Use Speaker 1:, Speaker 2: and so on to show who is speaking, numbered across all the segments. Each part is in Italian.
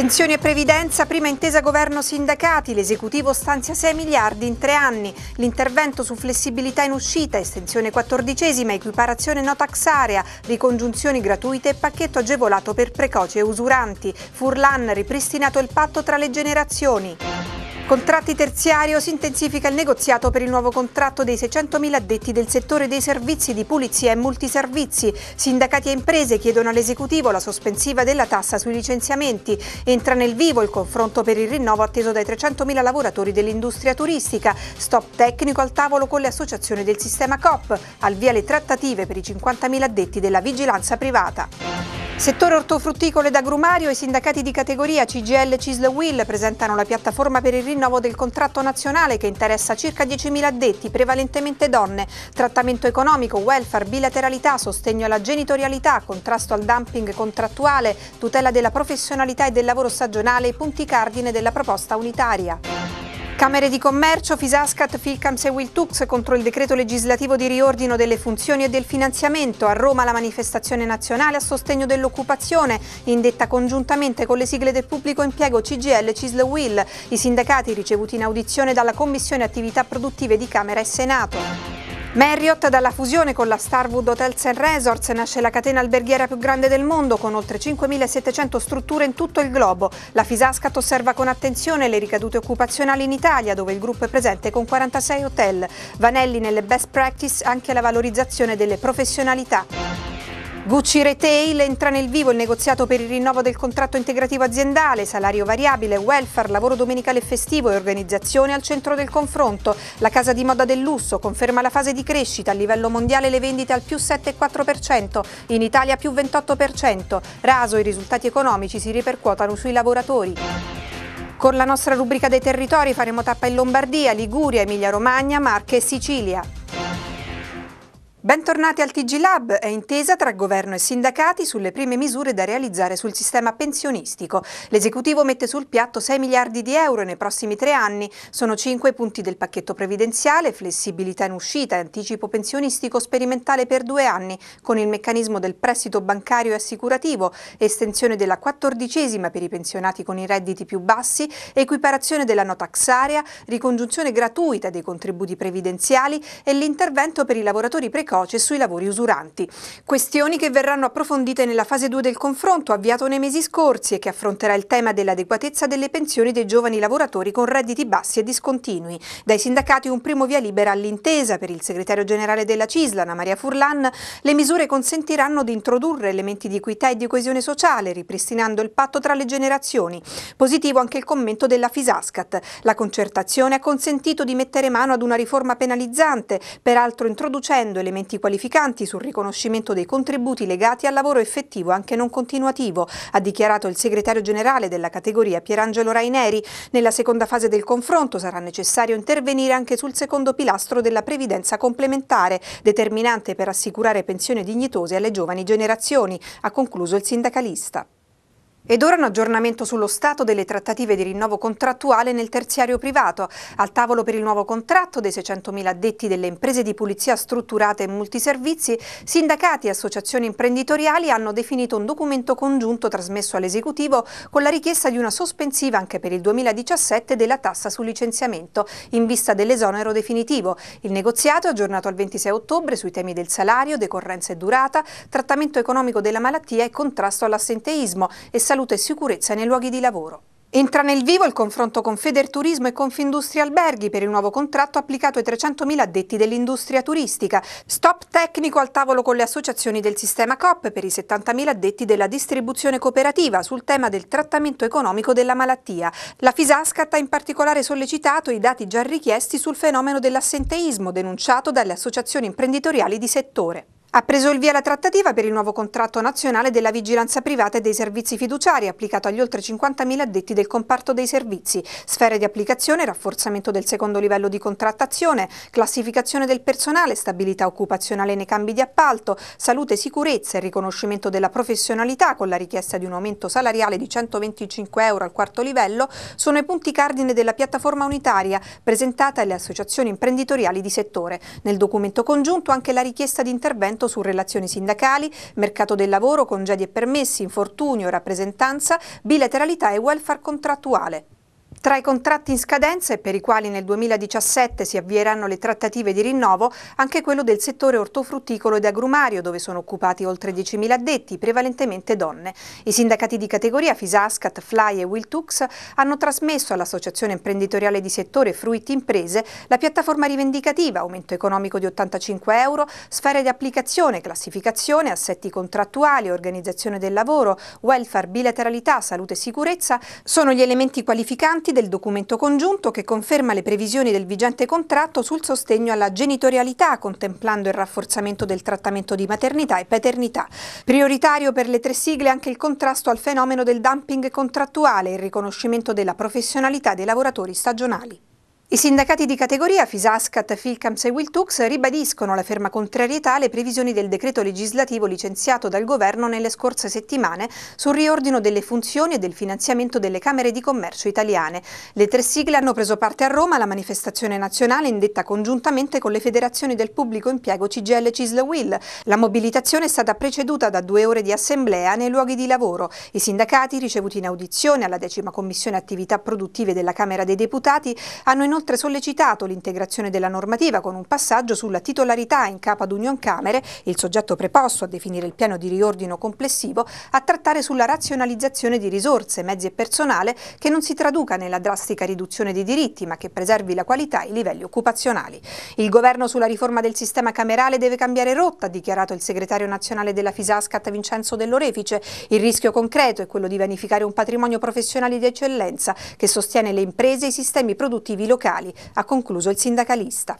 Speaker 1: Pensioni e previdenza, prima intesa governo-sindacati, l'esecutivo stanzia 6 miliardi in tre anni, l'intervento su flessibilità in uscita, estensione quattordicesima, equiparazione no tax area, ricongiunzioni gratuite e pacchetto agevolato per precoci e usuranti. Furlan ripristinato il patto tra le generazioni. Contratti terziario si intensifica il negoziato per il nuovo contratto dei 600.000 addetti del settore dei servizi di pulizia e multiservizi. Sindacati e imprese chiedono all'esecutivo la sospensiva della tassa sui licenziamenti. Entra nel vivo il confronto per il rinnovo atteso dai 300.000 lavoratori dell'industria turistica. Stop tecnico al tavolo con le associazioni del sistema COP. Al via le trattative per i 50.000 addetti della vigilanza privata. Settore ortofrutticolo ed agrumario, i sindacati di categoria CGL Cisl Will presentano la piattaforma per il rinnovo rinnovo del contratto nazionale che interessa circa 10.000 addetti, prevalentemente donne, trattamento economico, welfare, bilateralità, sostegno alla genitorialità, contrasto al dumping contrattuale, tutela della professionalità e del lavoro stagionale, punti cardine della proposta unitaria. Camere di Commercio, Fisascat, Filcams e Wiltux contro il decreto legislativo di riordino delle funzioni e del finanziamento. A Roma la manifestazione nazionale a sostegno dell'occupazione, indetta congiuntamente con le sigle del pubblico impiego CGL Cisle Will. I sindacati ricevuti in audizione dalla Commissione Attività Produttive di Camera e Senato. Marriott dalla fusione con la Starwood Hotels and Resorts nasce la catena alberghiera più grande del mondo con oltre 5.700 strutture in tutto il globo. La Fisascat osserva con attenzione le ricadute occupazionali in Italia dove il gruppo è presente con 46 hotel. Vanelli nelle best practice anche la valorizzazione delle professionalità. Gucci Retail entra nel vivo il negoziato per il rinnovo del contratto integrativo aziendale, salario variabile, welfare, lavoro domenicale e festivo e organizzazione al centro del confronto. La casa di moda del lusso conferma la fase di crescita, a livello mondiale le vendite al più 7,4%, in Italia più 28%. Raso i risultati economici si ripercuotano sui lavoratori. Con la nostra rubrica dei territori faremo tappa in Lombardia, Liguria, Emilia-Romagna, Marche e Sicilia. Bentornati al TG Lab, è intesa tra governo e sindacati sulle prime misure da realizzare sul sistema pensionistico. L'esecutivo mette sul piatto 6 miliardi di euro nei prossimi tre anni, sono 5 punti del pacchetto previdenziale, flessibilità in uscita e anticipo pensionistico sperimentale per due anni con il meccanismo del prestito bancario e assicurativo, estensione della quattordicesima per i pensionati con i redditi più bassi, equiparazione della no tax area, ricongiunzione gratuita dei contributi previdenziali e l'intervento per i lavoratori precari precoce sui lavori usuranti. Questioni che verranno approfondite nella fase 2 del confronto avviato nei mesi scorsi e che affronterà il tema dell'adeguatezza delle pensioni dei giovani lavoratori con redditi bassi e discontinui. Dai sindacati un primo via libera all'intesa per il segretario generale della Cislana, Maria Furlan, le misure consentiranno di introdurre elementi di equità e di coesione sociale, ripristinando il patto tra le generazioni. Positivo anche il commento della Fisascat. La concertazione ha consentito di mettere mano ad una riforma penalizzante, peraltro introducendo elementi elementi qualificanti sul riconoscimento dei contributi legati al lavoro effettivo anche non continuativo, ha dichiarato il segretario generale della categoria Pierangelo Raineri. Nella seconda fase del confronto sarà necessario intervenire anche sul secondo pilastro della previdenza complementare, determinante per assicurare pensioni dignitose alle giovani generazioni, ha concluso il sindacalista. Ed ora un aggiornamento sullo stato delle trattative di rinnovo contrattuale nel terziario privato. Al tavolo per il nuovo contratto dei 600.000 addetti delle imprese di pulizia strutturate e multiservizi, sindacati e associazioni imprenditoriali hanno definito un documento congiunto trasmesso all'esecutivo con la richiesta di una sospensiva anche per il 2017 della tassa sul licenziamento in vista dell'esonero definitivo. Il negoziato è aggiornato al 26 ottobre sui temi del salario, decorrenza e durata, trattamento economico della malattia e contrasto all'assenteismo e salute e sicurezza nei luoghi di lavoro. Entra nel vivo il confronto con Federturismo e Confindustria Alberghi per il nuovo contratto applicato ai 300.000 addetti dell'industria turistica. Stop tecnico al tavolo con le associazioni del sistema COP per i 70.000 addetti della distribuzione cooperativa sul tema del trattamento economico della malattia. La Fisascat ha in particolare sollecitato i dati già richiesti sul fenomeno dell'assenteismo denunciato dalle associazioni imprenditoriali di settore. Ha preso il via la trattativa per il nuovo contratto nazionale della vigilanza privata e dei servizi fiduciari applicato agli oltre 50.000 addetti del comparto dei servizi, sfere di applicazione, rafforzamento del secondo livello di contrattazione, classificazione del personale, stabilità occupazionale nei cambi di appalto, salute e sicurezza e riconoscimento della professionalità con la richiesta di un aumento salariale di 125 euro al quarto livello sono i punti cardine della piattaforma unitaria presentata alle associazioni imprenditoriali di settore. Nel documento congiunto anche la richiesta di intervento appuntamento su relazioni sindacali, mercato del lavoro, congedi e permessi, infortunio, rappresentanza, bilateralità e welfare contrattuale. Tra i contratti in scadenza e per i quali nel 2017 si avvieranno le trattative di rinnovo, anche quello del settore ortofrutticolo ed agrumario, dove sono occupati oltre 10.000 addetti, prevalentemente donne. I sindacati di categoria Fisascat, Fly e Wiltux hanno trasmesso all'Associazione imprenditoriale di settore Fruitti Imprese la piattaforma rivendicativa, aumento economico di 85 euro, sfere di applicazione, classificazione, assetti contrattuali, organizzazione del lavoro, welfare, bilateralità, salute e sicurezza, sono gli elementi qualificanti parti del documento congiunto che conferma le previsioni del vigente contratto sul sostegno alla genitorialità, contemplando il rafforzamento del trattamento di maternità e paternità. Prioritario per le tre sigle anche il contrasto al fenomeno del dumping contrattuale e il riconoscimento della professionalità dei lavoratori stagionali. I sindacati di categoria Fisascat, Filcams e Wiltux ribadiscono la ferma contrarietà alle previsioni del decreto legislativo licenziato dal governo nelle scorse settimane sul riordino delle funzioni e del finanziamento delle Camere di Commercio italiane. Le tre sigle hanno preso parte a Roma alla manifestazione nazionale indetta congiuntamente con le federazioni del pubblico impiego CGL e Cisl Will. La mobilitazione è stata preceduta da due ore di assemblea nei luoghi di lavoro. I sindacati, ricevuti in audizione alla decima commissione attività produttive della Camera dei Deputati, hanno inoltre inoltre sollecitato l'integrazione della normativa con un passaggio sulla titolarità in capo ad Union Camere, il soggetto preposto a definire il piano di riordino complessivo, a trattare sulla razionalizzazione di risorse, mezzi e personale che non si traduca nella drastica riduzione dei diritti ma che preservi la qualità e i livelli occupazionali. Il governo sulla riforma del sistema camerale deve cambiare rotta, ha dichiarato il segretario nazionale della Fisascat Vincenzo Dell'Orefice. Il rischio concreto è quello di vanificare un patrimonio professionale di eccellenza che sostiene le imprese e i sistemi produttivi locali sindacali, ha concluso il sindacalista.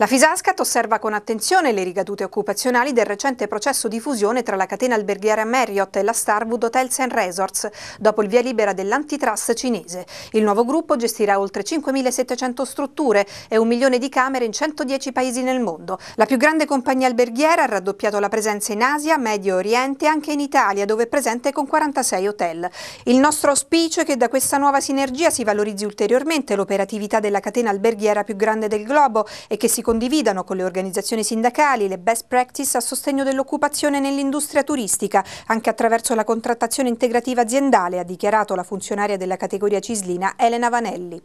Speaker 1: La Fisascat osserva con attenzione le rigadute occupazionali del recente processo di fusione tra la catena alberghiera Marriott e la Starwood Hotels and Resorts, dopo il via libera dell'antitrust cinese. Il nuovo gruppo gestirà oltre 5.700 strutture e un milione di camere in 110 paesi nel mondo. La più grande compagnia alberghiera ha raddoppiato la presenza in Asia, Medio Oriente e anche in Italia, dove è presente con 46 hotel. Il nostro auspicio è che da questa nuova sinergia si valorizzi ulteriormente l'operatività della catena alberghiera più grande del globo e che si condividano con le organizzazioni sindacali le best practice a sostegno dell'occupazione nell'industria turistica, anche attraverso la contrattazione integrativa aziendale, ha dichiarato la funzionaria della categoria cislina Elena Vanelli.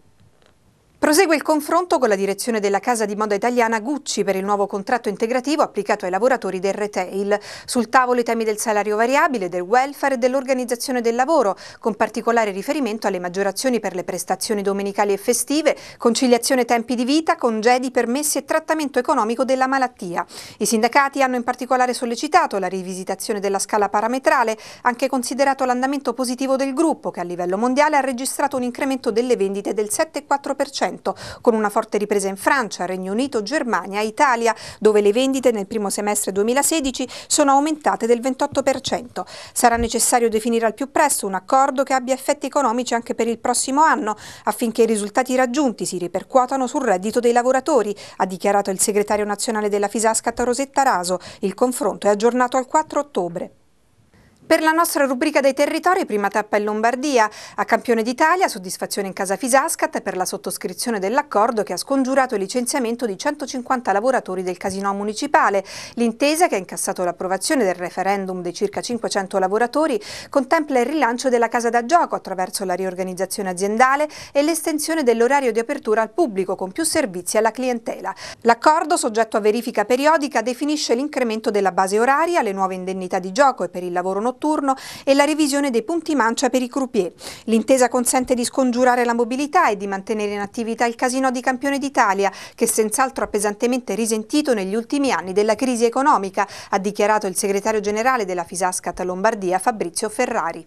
Speaker 1: Prosegue il confronto con la direzione della casa di moda italiana Gucci per il nuovo contratto integrativo applicato ai lavoratori del retail. Sul tavolo i temi del salario variabile, del welfare e dell'organizzazione del lavoro, con particolare riferimento alle maggiorazioni per le prestazioni domenicali e festive, conciliazione tempi di vita, congedi, permessi e trattamento economico della malattia. I sindacati hanno in particolare sollecitato la rivisitazione della scala parametrale, anche considerato l'andamento positivo del gruppo che a livello mondiale ha registrato un incremento delle vendite del 7,4% con una forte ripresa in Francia, Regno Unito, Germania, e Italia, dove le vendite nel primo semestre 2016 sono aumentate del 28%. Sarà necessario definire al più presto un accordo che abbia effetti economici anche per il prossimo anno, affinché i risultati raggiunti si ripercuotano sul reddito dei lavoratori, ha dichiarato il segretario nazionale della Fisasca Rosetta Raso. Il confronto è aggiornato al 4 ottobre. Per la nostra rubrica dei territori, prima tappa in Lombardia. A campione d'Italia, soddisfazione in casa Fisascat per la sottoscrizione dell'accordo che ha scongiurato il licenziamento di 150 lavoratori del casino municipale. L'intesa, che ha incassato l'approvazione del referendum dei circa 500 lavoratori, contempla il rilancio della casa da gioco attraverso la riorganizzazione aziendale e l'estensione dell'orario di apertura al pubblico con più servizi alla clientela. L'accordo, soggetto a verifica periodica, definisce l'incremento della base oraria, le nuove indennità di gioco e per il lavoro notturno notturno e la revisione dei punti mancia per i croupier. L'intesa consente di scongiurare la mobilità e di mantenere in attività il casino di Campione d'Italia, che senz'altro ha pesantemente risentito negli ultimi anni della crisi economica, ha dichiarato il segretario generale della Fisascat Lombardia Fabrizio Ferrari.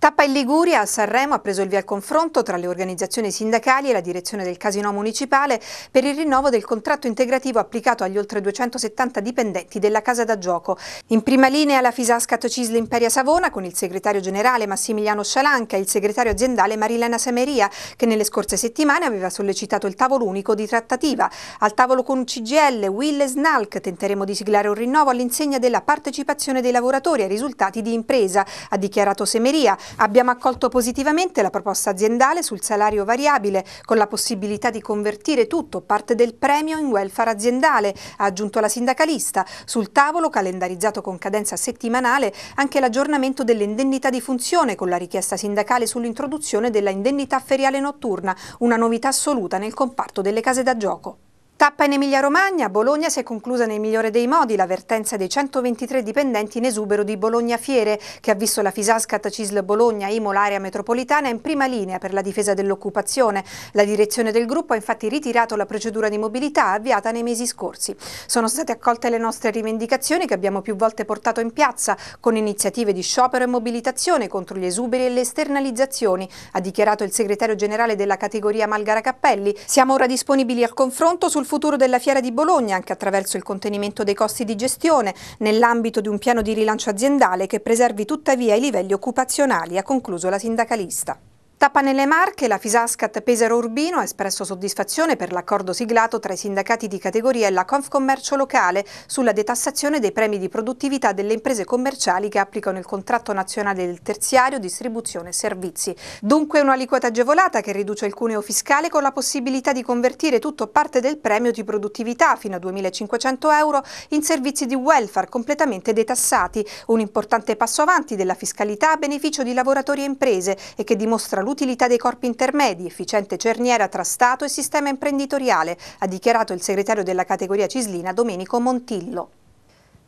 Speaker 1: Tappa in Liguria, a Sanremo ha preso il via al confronto tra le organizzazioni sindacali e la direzione del casino municipale per il rinnovo del contratto integrativo applicato agli oltre 270 dipendenti della casa da gioco. In prima linea la Fisasca Cisl Imperia Savona con il segretario generale Massimiliano Scialanca e il segretario aziendale Marilena Semeria che nelle scorse settimane aveva sollecitato il tavolo unico di trattativa. Al tavolo con CGL, Will e Snalk tenteremo di siglare un rinnovo all'insegna della partecipazione dei lavoratori ai risultati di impresa, ha dichiarato Semeria Abbiamo accolto positivamente la proposta aziendale sul salario variabile, con la possibilità di convertire tutto, parte del premio, in welfare aziendale, ha aggiunto la sindacalista. Sul tavolo, calendarizzato con cadenza settimanale, anche l'aggiornamento dell'indennità di funzione, con la richiesta sindacale sull'introduzione della indennità feriale notturna, una novità assoluta nel comparto delle case da gioco. Tappa in Emilia-Romagna, Bologna si è conclusa nel migliore dei modi l'avvertenza dei 123 dipendenti in esubero di Bologna Fiere, che ha visto la Fisascat Cisl Bologna Imola Area Metropolitana in prima linea per la difesa dell'occupazione. La direzione del gruppo ha infatti ritirato la procedura di mobilità avviata nei mesi scorsi. Sono state accolte le nostre rivendicazioni che abbiamo più volte portato in piazza, con iniziative di sciopero e mobilitazione contro gli esuberi e le esternalizzazioni, ha dichiarato il segretario generale della categoria Malgara Cappelli. Siamo ora disponibili al confronto sul futuro della Fiera di Bologna anche attraverso il contenimento dei costi di gestione nell'ambito di un piano di rilancio aziendale che preservi tuttavia i livelli occupazionali, ha concluso la sindacalista. Tappa nelle Marche, la Fisascat Pesaro Urbino ha espresso soddisfazione per l'accordo siglato tra i sindacati di categoria e la Confcommercio locale sulla detassazione dei premi di produttività delle imprese commerciali che applicano il contratto nazionale del terziario, distribuzione servizi. Dunque un'aliquota agevolata che riduce il cuneo fiscale con la possibilità di convertire tutto o parte del premio di produttività fino a 2.500 euro in servizi di welfare completamente detassati, un importante passo avanti della fiscalità a beneficio di lavoratori e imprese e che dimostra l'utilità dei corpi intermedi, efficiente cerniera tra Stato e sistema imprenditoriale, ha dichiarato il segretario della categoria Cislina Domenico Montillo.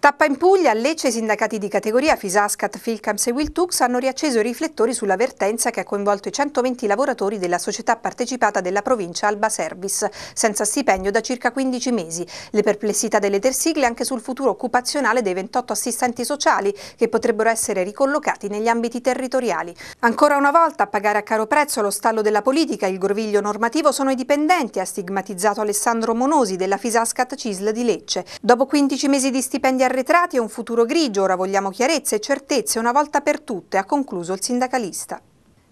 Speaker 1: Tappa in Puglia, a Lecce i sindacati di categoria Fisascat, Filcams e Wiltux hanno riacceso i riflettori sull'avvertenza che ha coinvolto i 120 lavoratori della società partecipata della provincia Alba Service, senza stipendio da circa 15 mesi. Le perplessità delle tersigle anche sul futuro occupazionale dei 28 assistenti sociali che potrebbero essere ricollocati negli ambiti territoriali. Ancora una volta a pagare a caro prezzo lo stallo della politica e il groviglio normativo sono i dipendenti, ha stigmatizzato Alessandro Monosi della Fisascat Cisl di Lecce. Dopo 15 mesi di stipendi arretrati e un futuro grigio, ora vogliamo chiarezza e certezze una volta per tutte, ha concluso il sindacalista.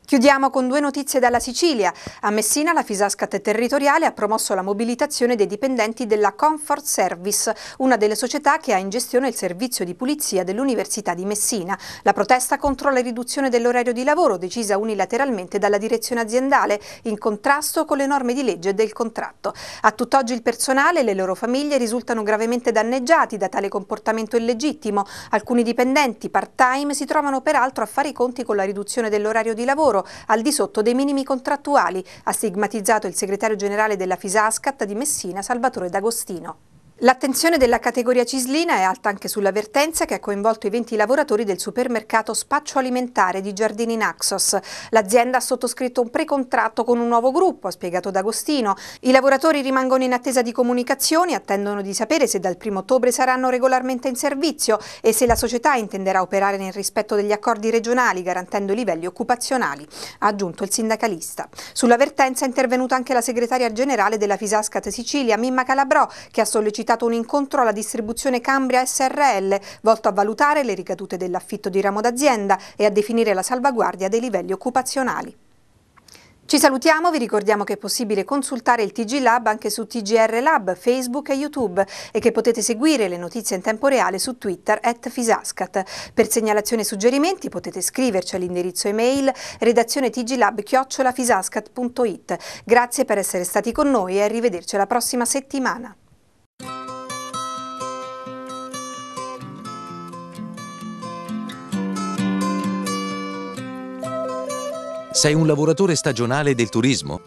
Speaker 1: Chiudiamo con due notizie dalla Sicilia. A Messina la Fisascat territoriale ha promosso la mobilitazione dei dipendenti della Comfort Service, una delle società che ha in gestione il servizio di pulizia dell'Università di Messina. La protesta contro la riduzione dell'orario di lavoro decisa unilateralmente dalla direzione aziendale, in contrasto con le norme di legge del contratto. A tutt'oggi il personale e le loro famiglie risultano gravemente danneggiati da tale comportamento illegittimo. Alcuni dipendenti part-time si trovano peraltro a fare i conti con la riduzione dell'orario di lavoro lavoro al di sotto dei minimi contrattuali, ha stigmatizzato il segretario generale della Fisascat di Messina, Salvatore D'Agostino. L'attenzione della categoria Cislina è alta anche sull'avvertenza che ha coinvolto i 20 lavoratori del supermercato Spaccio Alimentare di Giardini Naxos. L'azienda ha sottoscritto un precontratto con un nuovo gruppo, ha spiegato D'Agostino. I lavoratori rimangono in attesa di comunicazioni, attendono di sapere se dal 1 ottobre saranno regolarmente in servizio e se la società intenderà operare nel rispetto degli accordi regionali, garantendo i livelli occupazionali, ha aggiunto il sindacalista. Sull'avvertenza è intervenuta anche la segretaria generale della Fisascat Sicilia, Mimma Calabrò, che ha sollecitato ospitato un incontro alla distribuzione Cambria SRL, volto a valutare le ricadute dell'affitto di ramo d'azienda e a definire la salvaguardia dei livelli occupazionali. Ci salutiamo, vi ricordiamo che è possibile consultare il TG Lab anche su TGR Lab, Facebook e YouTube e che potete seguire le notizie in tempo reale su Twitter at Fisascat. Per segnalazioni e suggerimenti potete scriverci all'indirizzo email redazione tglab-fisascat.it. Grazie per essere stati con noi e arrivederci alla prossima settimana.
Speaker 2: Sei un lavoratore stagionale del turismo?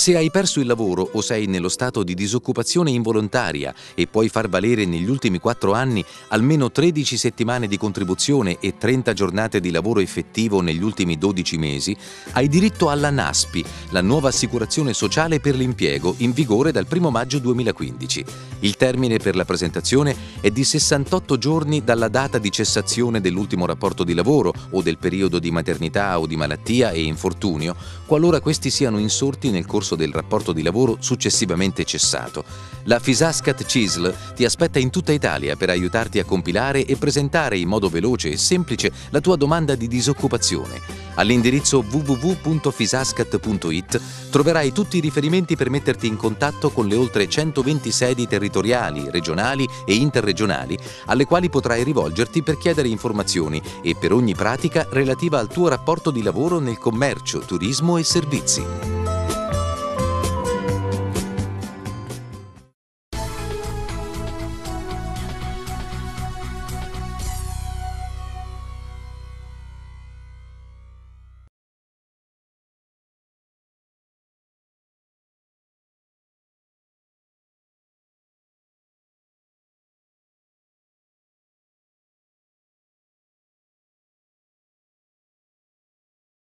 Speaker 2: Se hai perso il lavoro o sei nello stato di disoccupazione involontaria e puoi far valere negli ultimi 4 anni almeno 13 settimane di contribuzione e 30 giornate di lavoro effettivo negli ultimi 12 mesi, hai diritto alla NASPI, la nuova assicurazione sociale per l'impiego, in vigore dal 1 maggio 2015. Il termine per la presentazione è di 68 giorni dalla data di cessazione dell'ultimo rapporto di lavoro o del periodo di maternità o di malattia e infortunio qualora questi siano insorti nel corso del rapporto di lavoro successivamente cessato. La Fisascat CISL ti aspetta in tutta Italia per aiutarti a compilare e presentare in modo veloce e semplice la tua domanda di disoccupazione. All'indirizzo www.fisascat.it troverai tutti i riferimenti per metterti in contatto con le oltre 120 sedi territoriali, regionali e interregionali alle quali potrai rivolgerti per chiedere informazioni e per ogni pratica relativa al tuo rapporto di lavoro nel commercio, turismo e e servizi.